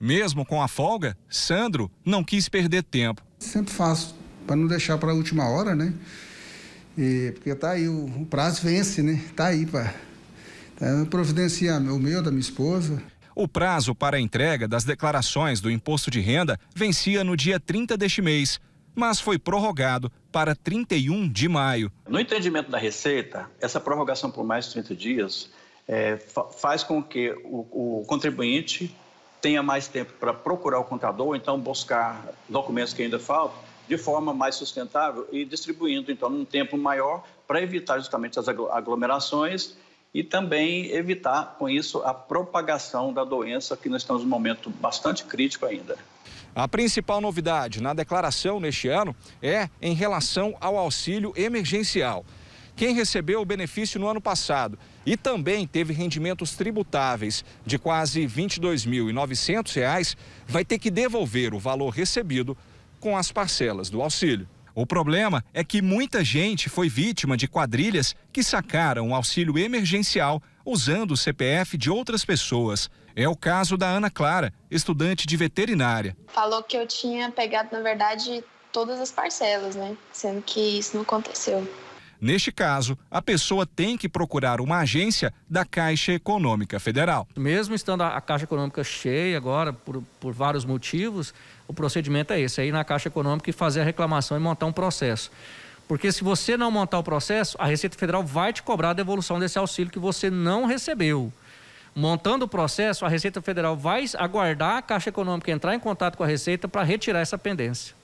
Mesmo com a folga, Sandro não quis perder tempo. Sempre faço, para não deixar para a última hora, né? E, porque tá aí, o, o, prazo vence, né? Tá aí para tá, providenciar é o meu, da minha esposa. O prazo para a entrega das declarações do imposto de renda vencia no dia 30 deste mês, mas foi prorrogado para 31 de maio. No entendimento da Receita, essa prorrogação por mais de 30 dias é, faz com que o, o contribuinte tenha mais tempo para procurar o contador, ou então buscar documentos que ainda faltam, de forma mais sustentável e distribuindo, então, num tempo maior para evitar justamente as aglomerações e também evitar, com isso, a propagação da doença, que nós estamos num momento bastante crítico ainda. A principal novidade na declaração neste ano é em relação ao auxílio emergencial quem recebeu o benefício no ano passado e também teve rendimentos tributáveis de quase R$ 22.900, vai ter que devolver o valor recebido com as parcelas do auxílio. O problema é que muita gente foi vítima de quadrilhas que sacaram o auxílio emergencial usando o CPF de outras pessoas. É o caso da Ana Clara, estudante de veterinária. Falou que eu tinha pegado, na verdade, todas as parcelas, né? Sendo que isso não aconteceu. Neste caso, a pessoa tem que procurar uma agência da Caixa Econômica Federal. Mesmo estando a Caixa Econômica cheia agora, por, por vários motivos, o procedimento é esse: é ir na Caixa Econômica e fazer a reclamação e montar um processo. Porque se você não montar o processo, a Receita Federal vai te cobrar a devolução desse auxílio que você não recebeu. Montando o processo, a Receita Federal vai aguardar a Caixa Econômica entrar em contato com a Receita para retirar essa pendência.